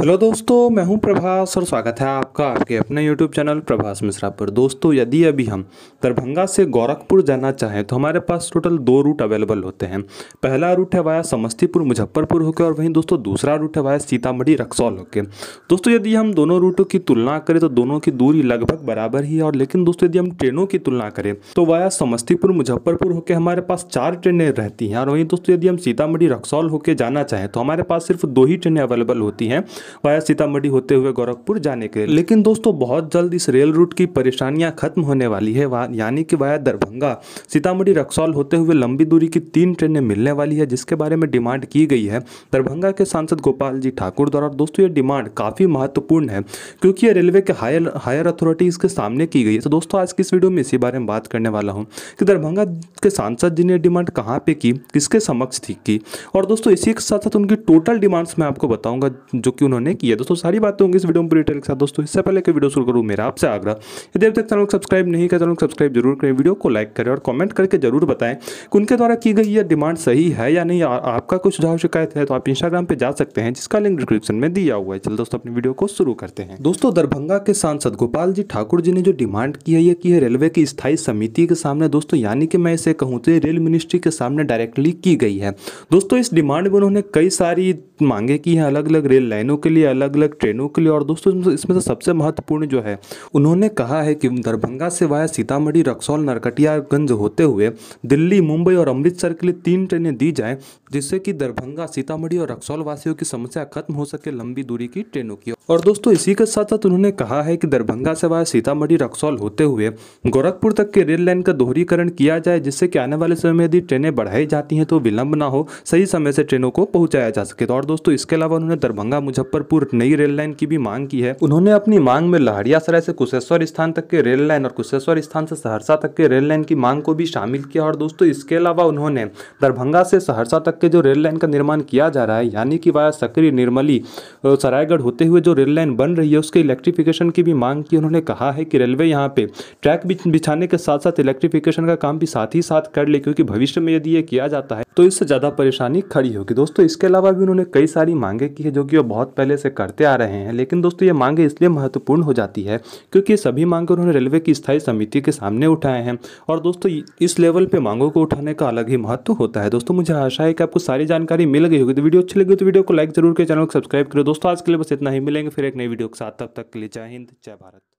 hello दोस्तों मैं हूं प्रभास और स्वागत है आपका आपके अपने यूट्यूब चैनल प्रभास मिश्रा पर दोस्तों यदि अभी हम दरभंगा से गोरखपुर जाना चाहें तो हमारे पास टोटल दो रूट अवेलेबल होते हैं पहला रूट है वाया समस्तीपुर मुजफ्फरपुर होकर और वहीं दोस्तों दूसरा रूट है वाया सीतामढ़ी रक्सौल होकर दोस्तों यदि हम दोनों रूटों की तुलना करें तो दोनों की दूरी लगभग बराबर ही है और लेकिन दोस्तों यदि हम ट्रेनों की तुलना करें तो वाया समस्तीपुर मुजफ्फरपुर होकर हमारे पास चार ट्रेनें रहती हैं और वहीं दोस्तों यदि हम सीतामढ़ी रक्सौल होकर जाना चाहें तो हमारे पास सिर्फ दो ही ट्रेनें अवेलेबल होती हैं वाया सीतामढ़ी होते हुए गोरखपुर जाने के लेकिन दोस्तों बहुत जल्द इस रेल रूट की परेशानियां खत्म होने वाली है यानी कि वाया दरभंगा सीतामढ़ी रक्सौल होते हुए लंबी दूरी की तीन ट्रेनें मिलने वाली है जिसके बारे में डिमांड की गई है दरभंगा के सांसद गोपाल जी ठाकुर द्वारा दोस्तों ये डिमांड काफ़ी महत्वपूर्ण है क्योंकि ये रेलवे के हायर हायर अथॉरिटी इसके सामने की गई है तो दोस्तों आज की इस वीडियो में इसी बारे में बात करने वाला हूँ कि दरभंगा के सांसद जी ने डिमांड कहाँ पे की किसके समक्ष थी की और दोस्तों इसी के साथ साथ उनकी टोटल डिमांड्स मैं आपको बताऊँगा जो कि उन्होंने उन्होंने किया दोस्तों सारी बातें होंगी इस वीडियो में पूरी डिटेल के साथ दोस्तों इससे पहले के वीडियो शुरू करूँ मेरा आपसे आग्रह यदि अब तक चैनल को सब्सक्राइब नहीं किया चैनल को सब्सक्राइब जरूर करें वीडियो को लाइक करें और कमेंट करके जरूर बताएं कि उनके द्वारा की गई यह डिमांड सही है या नहीं आपका कुछ सुझाव शिकायत है तो आप इंस्टाग्राम पर जा सकते हैं जिसका लिंक डिस्क्रिप्शन में दिया हुआ है चल दोस्तों अपनी वीडियो को शुरू करते हैं दोस्तों दरभंगा के सांसद गोपाल जी ठाकुर जी ने जो डिमांड की है यह की है रेलवे की स्थायी समिति के सामने दोस्तों यानी कि मैं इसे कहूँ तो रेल मिनिस्ट्री के सामने डायरेक्टली की गई है दोस्तों इस डिमांड में उन्होंने कई सारी मांगे की हैं अलग अलग रेल लाइनों के लिए अलग अलग ट्रेनों के लिए और दोस्तों इसमें से सबसे महत्वपूर्ण जो है उन्होंने कहा है कि दरभंगा से वाया सीतामढ़ी रक्सौल नरकटियागंज होते हुए दिल्ली मुंबई और अमृतसर के लिए तीन ट्रेनें दी जाएँ जिससे कि दरभंगा सीतामढ़ी और रक्सौल वासियों की समस्या खत्म हो सके लंबी दूरी की ट्रेनों की और दोस्तों इसी के साथ साथ उन्होंने कहा है कि दरभंगा से वाया सीतामढ़ी रक्सौल होते हुए गोरखपुर तक के रेल लाइन का दोहरीकरण किया जाए जिससे कि आने वाले समय में यदि ट्रेनें बढ़ाई जाती हैं तो विलंब ना हो सही समय से ट्रेनों को पहुंचाया जा सके तो और दोस्तों इसके अलावा उन्होंने दरभंगा मुझे मुजफ्फरपुर नई रेल लाइन की भी मांग की है उन्होंने अपनी मांग में लहरियासराय से कुशेश्वर स्थान तक के रेल लाइन और कुशेश्वर स्थान से सहरसा तक के रेल लाइन की मांग को भी शामिल किया और दोस्तों इसके अलावा उन्होंने दरभंगा से सहरसा तक के जो रेल लाइन का निर्माण किया जा रहा है यानी कि वाया सक्री निर्मली सरायगढ़ होते हुए जो रेल लाइन बन रही है उसके इलेक्ट्रिफिकेशन की भी मांग की उन्होंने कहा है कि रेलवे यहाँ पे ट्रैक बिछाने के साथ साथ इलेक्ट्रिफिकेशन का काम भी साथ ही साथ कर ले क्योंकि भविष्य में यदि ये किया जाता है तो इससे ज़्यादा परेशानी खड़ी होगी दोस्तों इसके अलावा भी उन्होंने कई सारी मांगे की है जो कि वो बहुत पहले से करते आ रहे हैं लेकिन दोस्तों ये मांगे इसलिए महत्वपूर्ण हो जाती है क्योंकि सभी मांगे उन्होंने रेलवे की स्थायी समिति के सामने उठाए हैं और दोस्तों इस लेवल पर मांगों को उठाने का अलग ही महत्व होता है दोस्तों मुझे आशा है कि आपको सारी जानकारी मिल गई होगी तो वीडियो अच्छी लगी तो वीडियो को लाइक जरूर करें चैनल को सब्सक्राइब करें दोस्तों आज के लिए बस इतना ही मिलेंगे फिर एक नई वीडियो के साथ तब तक के लिए जय हिंद जय भारत